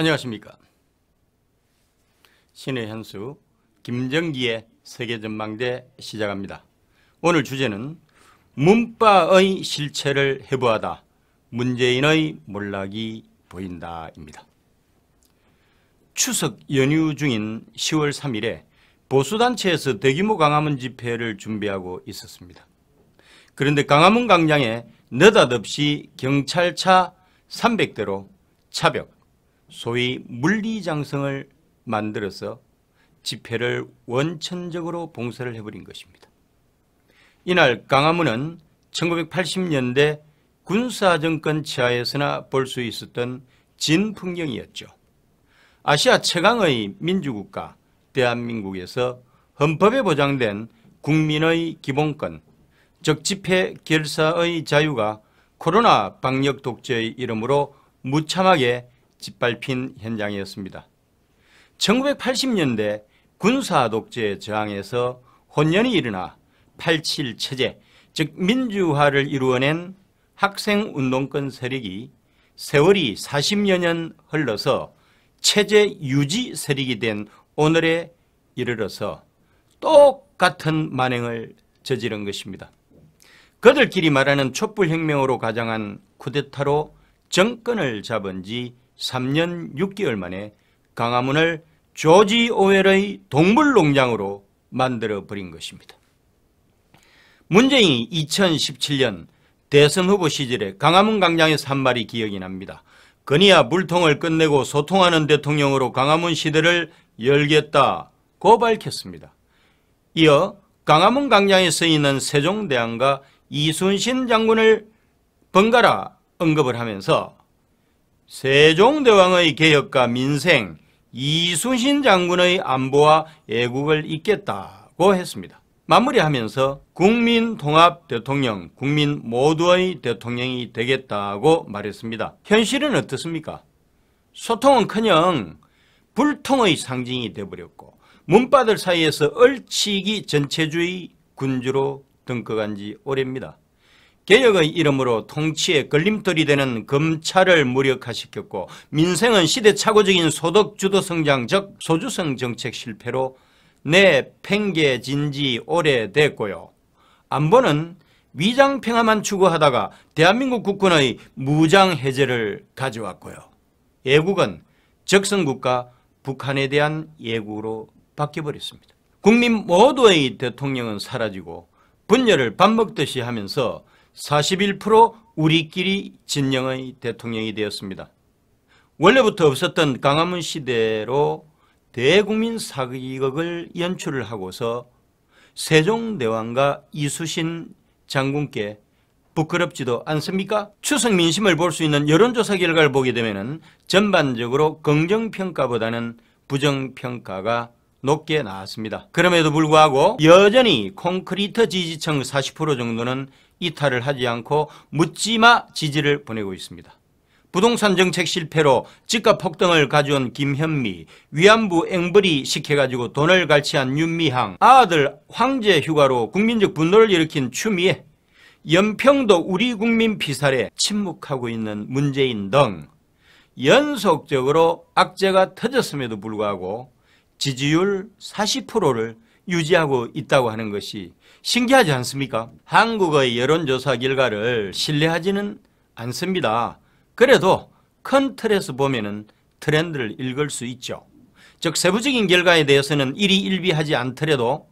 안녕하십니까 신의 현수 김정기의 세계전망대 시작합니다 오늘 주제는 문바의 실체를 해부하다 문재인의 몰락이 보인다입니다 추석 연휴 중인 10월 3일에 보수단체에서 대규모 강화문 집회를 준비하고 있었습니다 그런데 강화문 광장에 느닷없이 경찰차 300대로 차벽 소위 물리장성을 만들어서 집회를 원천적으로 봉쇄를 해버린 것입니다. 이날 강화문은 1980년대 군사정권 치하에서나 볼 수 있었던 진풍경이었죠. 아시아 최강의 민주국가 대한민국에서 헌법에 보장된 국민의 기본권, 즉 집회 결사의 자유가 코로나 방역 독재의 이름으로 무참하게 짓밟힌 현장이었습니다. 1980년대 군사 독재 저항에서 혼연이 일어나 87 체제 즉 민주화를 이루어낸 학생 운동권 세력이 세월이 40여 년 흘러서 체제 유지 세력이 된 오늘에 이르러서 똑같은 만행을 저지른 것입니다. 그들끼리 말하는 촛불혁명으로 가장한 쿠데타로 정권을 잡은 지 3년 6개월 만에 강화문을 조지 오웰의 동물농장으로 만들어 버린 것입니다. 문재인이 2017년 대선 후보 시절에 강화문 광장에서 한 말이 기억이 납니다. 그니야 물통을 끝내고 소통하는 대통령으로 강화문 시대를 열겠다고 밝혔습니다. 이어 강화문 광장에 서 있는 세종대왕과 이순신 장군을 번갈아 언급을 하면서 세종대왕의 개혁과 민생, 이순신 장군의 안보와 애국을 잇겠다고 했습니다. 마무리하면서 국민 통합 대통령, 국민 모두의 대통령이 되겠다고 말했습니다. 현실은 어떻습니까? 소통은커녕 불통의 상징이 되어버렸고 문바들 사이에서 얼치기 전체주의 군주로 등극한 지 오래입니다. 개혁의 이름으로 통치에 걸림돌이 되는 검찰을 무력화시켰고 민생은 시대착오적인 소득주도 성장 즉 소주성 정책 실패로 내팽개진 지 오래됐고요. 안보는 위장 평화만 추구하다가 대한민국 국군의 무장 해제를 가져왔고요. 예국은 적성국가 북한에 대한 예국으로 바뀌어버렸습니다. 국민 모두의 대통령은 사라지고 분열을 밥 먹듯이 하면서 41% 우리끼리 진영의 대통령이 되었습니다. 원래부터 없었던 강화문 시대로 대국민 사극을 연출을 하고서 세종대왕과 이수신 장군께 부끄럽지도 않습니까? 추석 민심을 볼 수 있는 여론조사 결과를 보게 되면 전반적으로 긍정평가보다는 부정평가가 높게 나왔습니다. 그럼에도 불구하고 여전히 콘크리트 지지층 40% 정도는 이탈을 하지 않고 묻지마 지지를 보내고 있습니다. 부동산 정책 실패로 집값 폭등을 가져온 김현미, 위안부 앵벌이 시켜가지고 돈을 갈취한 윤미향, 아들 황제 휴가로 국민적 분노를 일으킨 추미애, 연평도 우리 국민 피살에 침묵하고 있는 문재인 등 연속적으로 악재가 터졌음에도 불구하고 지지율 40%를 유지하고 있다고 하는 것이 신기하지 않습니까? 한국의 여론조사 결과를 신뢰하지는 않습니다. 그래도 큰 틀에서 보면 트렌드를 읽을 수 있죠. 즉 세부적인 결과에 대해서는 일희일비하지 않더라도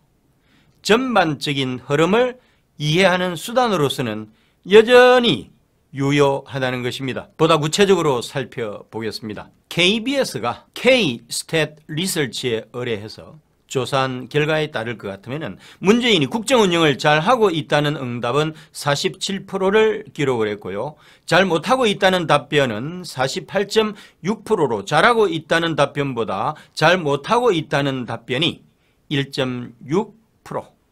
전반적인 흐름을 이해하는 수단으로서는 여전히 유효하다는 것입니다. 보다 구체적으로 살펴보겠습니다. KBS가 K-STAT 리서치에 의뢰해서 조사한 결과에 따를 것 같으면 문재인이 국정운영을 잘하고 있다는 응답은 47%를 기록을 했고요. 잘 못하고 있다는 답변은 48.6%로 잘하고 있다는 답변보다 잘 못하고 있다는 답변이 1.6%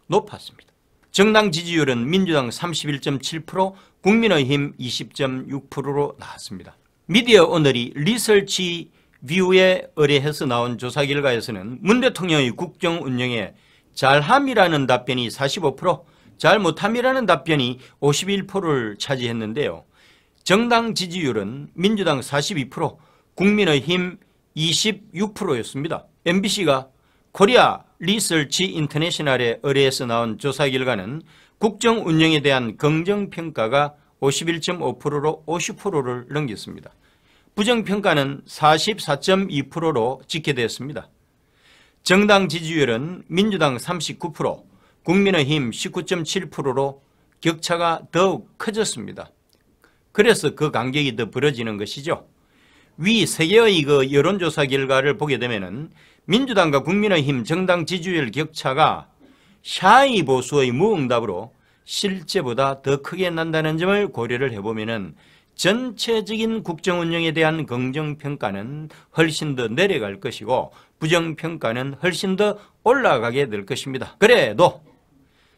높았습니다. 정당 지지율은 민주당 31.7%, 국민의힘 20.6%로 나왔습니다. 미디어 오늘이 리서치 위우에 의뢰해서 나온 조사 결과에서는 문 대통령의 국정 운영에 잘함이라는 답변이 45%, 잘못함이라는 답변이 51%를 차지했는데요. 정당 지지율은 민주당 42%, 국민의힘 26%였습니다. MBC가 코리아 리서치 인터내셔널에 의뢰해서 나온 조사 결과는 국정 운영에 대한 긍정평가가 51.5%로 50%를 넘겼습니다. 부정평가는 44.2%로 집계되었습니다. 정당 지지율은 민주당 39%, 국민의힘 19.7%로 격차가 더욱 커졌습니다. 그래서 그 간격이 더 벌어지는 것이죠. 위 세 개의 그 여론조사 결과를 보게 되면 민주당과 국민의힘 정당 지지율 격차가 샤이 보수의 무응답으로 실제보다 더 크게 난다는 점을 고려를 해보면 전체적인 국정운영에 대한 긍정평가는 훨씬 더 내려갈 것이고 부정평가는 훨씬 더 올라가게 될 것입니다. 그래도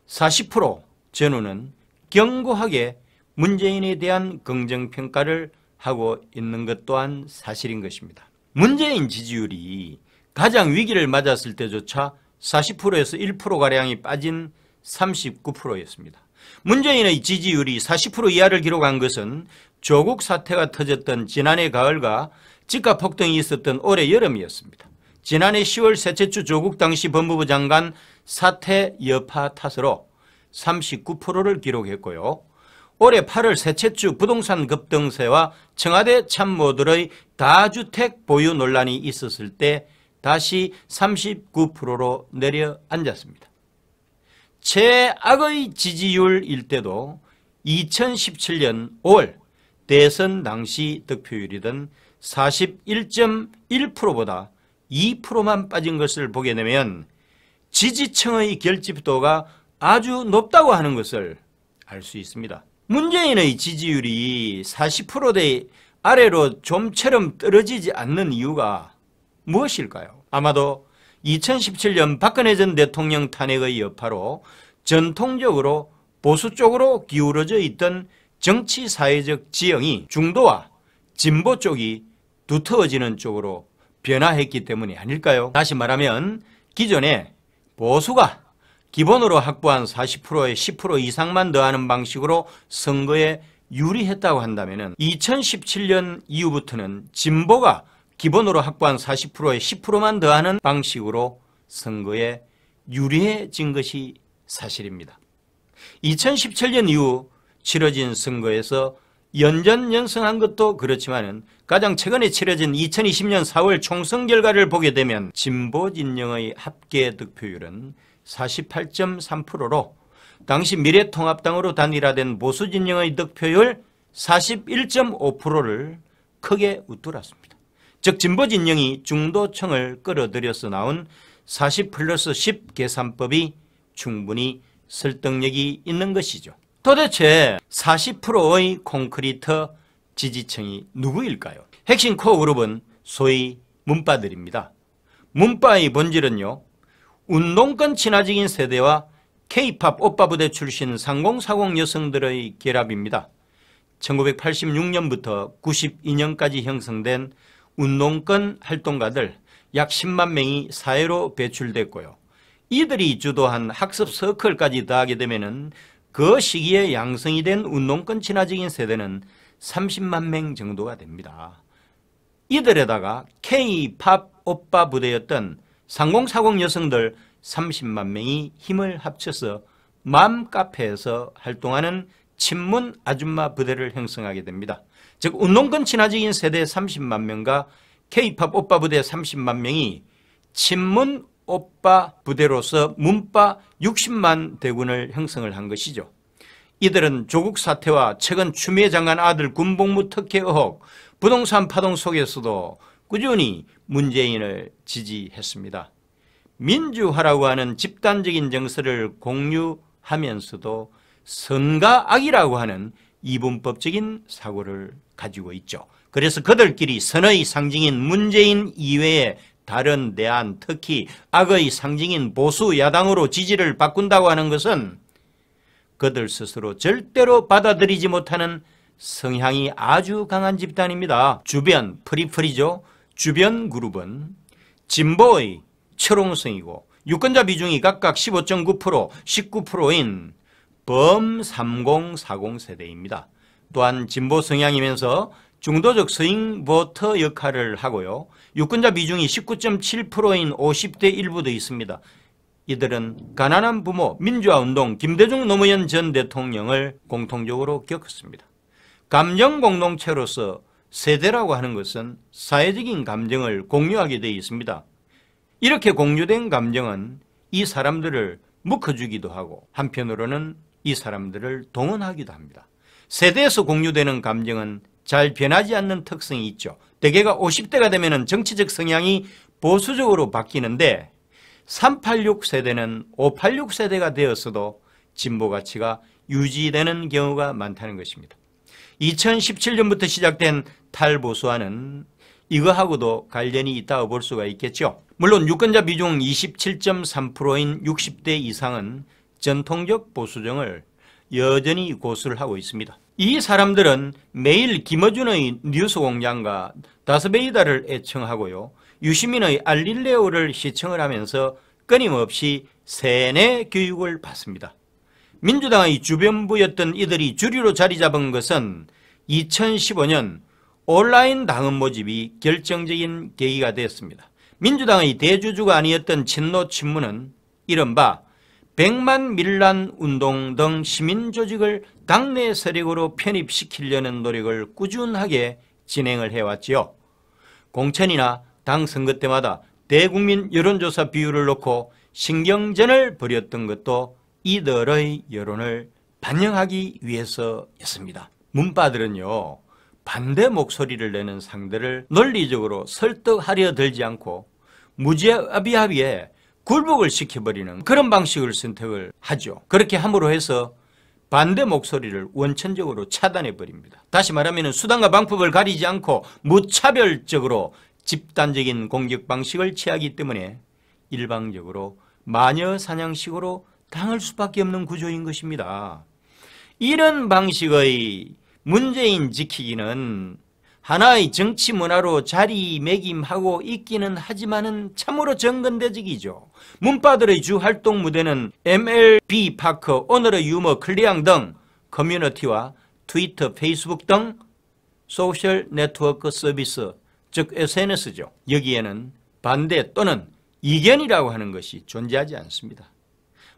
40% 전후는 견고하게 문재인에 대한 긍정평가를 하고 있는 것 또한 사실인 것입니다. 문재인 지지율이 가장 위기를 맞았을 때조차 40%에서 1%가량이 빠진 39%였습니다. 문재인의 지지율이 40% 이하를 기록한 것은 조국 사태가 터졌던 지난해 가을과 집값 폭등이 있었던 올해 여름이었습니다. 지난해 10월 셋째 주 조국 당시 법무부 장관 사태 여파 탓으로 39%를 기록했고요. 올해 8월 셋째 주 부동산 급등세와 청와대 참모들의 다주택 보유 논란이 있었을 때 다시 39%로 내려앉았습니다. 최악의 지지율일 때도 2017년 5월 대선 당시 득표율이던 41.1%보다 2%만 빠진 것을 보게 되면 지지층의 결집도가 아주 높다고 하는 것을 알 수 있습니다. 문재인의 지지율이 40%대 아래로 좀처럼 떨어지지 않는 이유가 무엇일까요? 아마도 2017년 박근혜 전 대통령 탄핵의 여파로 전통적으로 보수 쪽으로 기울어져 있던 정치 사회적 지형이 중도와 진보 쪽이 두터워지는 쪽으로 변화했기 때문이 아닐까요? 다시 말하면 기존에 보수가 기본으로 확보한 40%에 10% 이상만 더하는 방식으로 선거에 유리했다고 한다면 2017년 이후부터는 진보가 기본으로 확보한 40%에 10%만 더하는 방식으로 선거에 유리해진 것이 사실입니다. 2017년 이후 치러진 선거에서 연전 연승한 것도 그렇지만 가장 최근에 치러진 2020년 4월 총선 결과를 보게 되면 진보 진영의 합계 득표율은 48.3%로 당시 미래통합당으로 단일화된 보수 진영의 득표율 41.5%를 크게 웃돌았습니다. 즉 진보 진영이 중도층을 끌어들여서 나온 40 플러스 10 계산법이 충분히 설득력이 있는 것이죠. 도대체 40%의 콘크리트 지지층이 누구일까요? 핵심 코어 그룹은 소위 문파들입니다. 문파의 본질은요. 운동권 친화적인 세대와 K-팝 오빠 부대 출신 3040 여성들의 결합입니다. 1986년부터 92년까지 형성된 운동권 활동가들 약 10만 명이 사회로 배출됐고요. 이들이 주도한 학습 서클까지 다하게 되면 그 시기에 양성이 된 운동권 친화적인 세대는 30만 명 정도가 됩니다. 이들에다가 K-팝 오빠 부대였던 3040 여성들 30만 명이 힘을 합쳐서 맘 카페에서 활동하는 친문 아줌마 부대를 형성하게 됩니다. 즉 운동권 친화적인 세대 30만 명과 k p o p 오빠 부대 30만 명이 친문 오빠 부대로서 문파 60만 대군을 형성을 한 것이죠. 이들은 조국 사태와 최근 추미애 장관 아들 군복무 특혜 의혹, 부동산 파동 속에서도 꾸준히 문재인을 지지했습니다. 민주화라고 하는 집단적인 정서를 공유하면서도 선과 악이라고 하는 이분법적인 사고를 가지고 있죠. 그래서 그들끼리 선의 상징인 문재인 이외에 다른 대안 특히 악의 상징인 보수 야당으로 지지를 바꾼다고 하는 것은 그들 스스로 절대로 받아들이지 못하는 성향이 아주 강한 집단입니다. 주변 프리프리죠. 주변 그룹은 진보의 철옹성이고 유권자 비중이 각각 15.9% 19%인 범3040 세대입니다. 또한 진보 성향이면서 중도적 스윙보터 역할을 하고요. 유권자 비중이 19.7%인 50대 일부도 있습니다. 이들은 가난한 부모, 민주화운동, 김대중 노무현 전 대통령을 공통적으로 겪었습니다. 감정 공동체로서 세대라고 하는 것은 사회적인 감정을 공유하게 되어 있습니다. 이렇게 공유된 감정은 이 사람들을 묶어주기도 하고 한편으로는 이 사람들을 동원하기도 합니다. 세대에서 공유되는 감정은 잘 변하지 않는 특성이 있죠. 대개가 50대가 되면 정치적 성향이 보수적으로 바뀌는데 386 세대는 586 세대가 되었어도 진보 가치가 유지되는 경우가 많다는 것입니다. 2017년부터 시작된 탈보수화는 이거하고도 관련이 있다고 볼 수가 있겠죠. 물론 유권자 비중 27.3%인 60대 이상은 전통적 보수정을 여전히 고수를 하고 있습니다. 이 사람들은 매일 김어준의 뉴스공장과 다스베이다를 애청하고요. 유시민의 알릴레오를 시청을 하면서 끊임없이 세뇌 교육을 받습니다. 민주당의 주변부였던 이들이 주류로 자리 잡은 것은 2015년 온라인 당원 모집이 결정적인 계기가 되었습니다. 민주당의 대주주가 아니었던 친노 친문은 이른바 백만 밀란 운동 등 시민조직을 당내 세력으로 편입시키려는 노력을 꾸준하게 진행을 해왔지요. 공천이나 당 선거 때마다 대국민 여론조사 비율을 놓고 신경전을 벌였던 것도 이들의 여론을 반영하기 위해서였습니다. 문바들은요. 반대 목소리를 내는 상대를 논리적으로 설득하려 들지 않고 무제압이하에 굴복을 시켜버리는 그런 방식을 선택을 하죠. 그렇게 함으로 해서 반대 목소리를 원천적으로 차단해버립니다. 다시 말하면 수단과 방법을 가리지 않고 무차별적으로 집단적인 공격 방식을 취하기 때문에 일방적으로 마녀 사냥식으로 당할 수밖에 없는 구조인 것입니다. 이런 방식의 문재인 지키기는 하나의 정치 문화로 자리매김하고 있기는 하지만은 참으로 정근대적이죠. 문파들의 주 활동 무대는 MLB 파크, 오늘의 유머 클리앙 등 커뮤니티와 트위터, 페이스북 등 소셜 네트워크 서비스, 즉 SNS죠. 여기에는 반대 또는 이견이라고 하는 것이 존재하지 않습니다.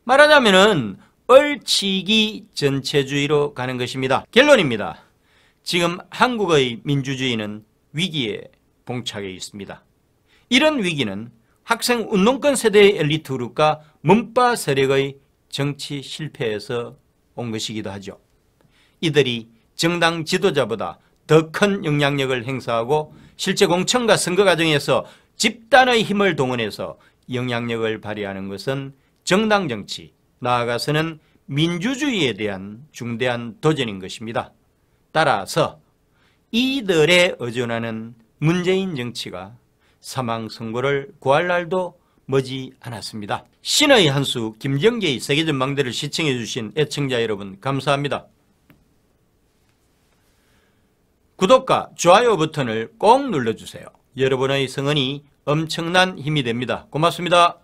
말하자면은 얼치기 전체주의로 가는 것입니다. 결론입니다. 지금 한국의 민주주의는 위기에 봉착해 있습니다. 이런 위기는 학생 운동권 세대의 엘리트 그룹과 문파 세력의 정치 실패에서 온 것이기도 하죠. 이들이 정당 지도자보다 더 큰 영향력을 행사하고 실제 공천과 선거 과정에서 집단의 힘을 동원해서 영향력을 발휘하는 것은 정당 정치, 나아가서는 민주주의에 대한 중대한 도전인 것입니다. 따라서 이들의 의존하는 문재인 정치가 사망 선고를 구할 날도 머지 않았습니다. 신의 한수 김정계의 세계전 망대를 시청해 주신 애청자 여러분 감사합니다. 구독과 좋아요 버튼을 꼭 눌러주세요. 여러분의 성원이 엄청난 힘이 됩니다. 고맙습니다.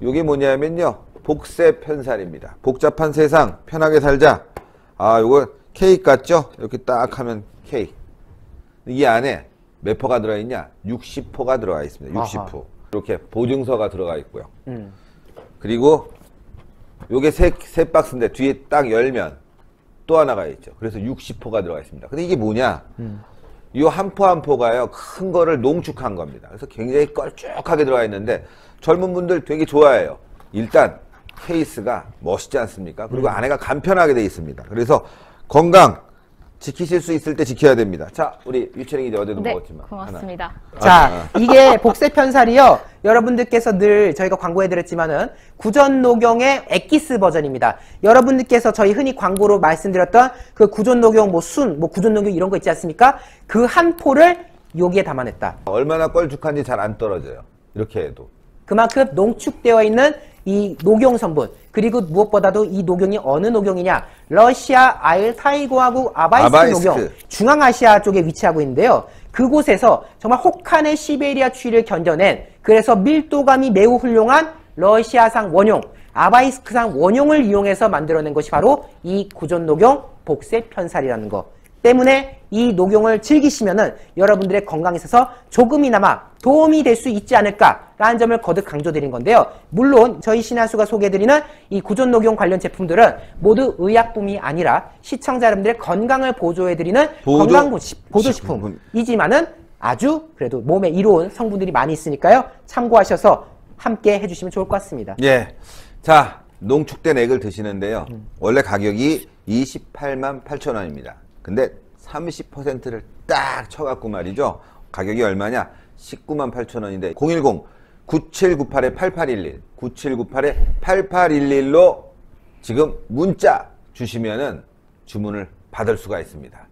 이게 뭐냐면요. 복세 편살입니다. 복잡한 세상 편하게 살자. 아, 요거 케이 같죠? 이렇게 딱 하면 케이크. 안에 몇 포가 들어있냐? 60포가 들어가 있습니다. 60포. 아하. 이렇게 보증서가 들어가 있고요. 음. 그리고 요게 세, 세 박스인데 뒤에 딱 열면 또 하나가 있죠. 그래서 60포가 들어가 있습니다. 근데 이게 뭐냐? 음. 요한포한 한 포가요 큰 거를 농축한 겁니다. 그래서 굉장히 껄쭉하게 들어가 있는데 젊은 분들 되게 좋아해요. 일단 케이스가 멋있지 않습니까? 그리고 음. 안에가 간편하게 되어 있습니다. 그래서 건강 지키실 수 있을 때 지켜야 됩니다. 자, 우리 유채링이 이제 어제도 네, 먹었지만. 고맙습니다. 하나. 자, 아, 네. 이게 복세편살이요. 여러분들께서 늘 저희가 광고해드렸지만은 구전 녹용의 액기스 버전입니다. 여러분들께서 저희 흔히 광고로 말씀드렸던 그 구전 녹용 뭐 순, 뭐 구전 녹용 이런 거 있지 않습니까? 그 한 포를 여기에 담아냈다. 얼마나 껄쭉한지 잘 안 떨어져요. 이렇게 해도. 그만큼 농축되어 있는 이 녹용 성분 그리고 무엇보다도 이 녹용이 어느 녹용이냐 러시아 아일 타이고하고 아바이스크, 아바이스크, 녹용 중앙아시아 쪽에 위치하고 있는데요 그곳에서 정말 혹한의 시베리아 추위를 견뎌낸 그래서 밀도감이 매우 훌륭한 러시아상 원용 아바이스크상 원용을 이용해서 만들어낸 것이 바로 이구전 녹용 복색 편살이라는 거 때문에 이 녹용을 즐기시면은 여러분들의 건강에 있어서 조금이나마 도움이 될 수 있지 않을까라는 점을 거듭 강조드린 건데요. 물론 저희 신하수가 소개해드리는 이 구존 녹용 관련 제품들은 모두 의약품이 아니라 시청자 여러분들의 건강을 보조해드리는 보조, 건강 보조식품이지만은 아주 그래도 몸에 이로운 성분들이 많이 있으니까요. 참고하셔서 함께 해주시면 좋을 것 같습니다. 예. 자, 농축된 액을 드시는데요. 원래 가격이 28만 8천 원입니다. 근데 30%를 딱 쳐갖고 말이죠. 가격이 얼마냐? 19만 8천 원인데 010 9798-8811 9798-8811로 지금 문자 주시면은 주문을 받을 수가 있습니다.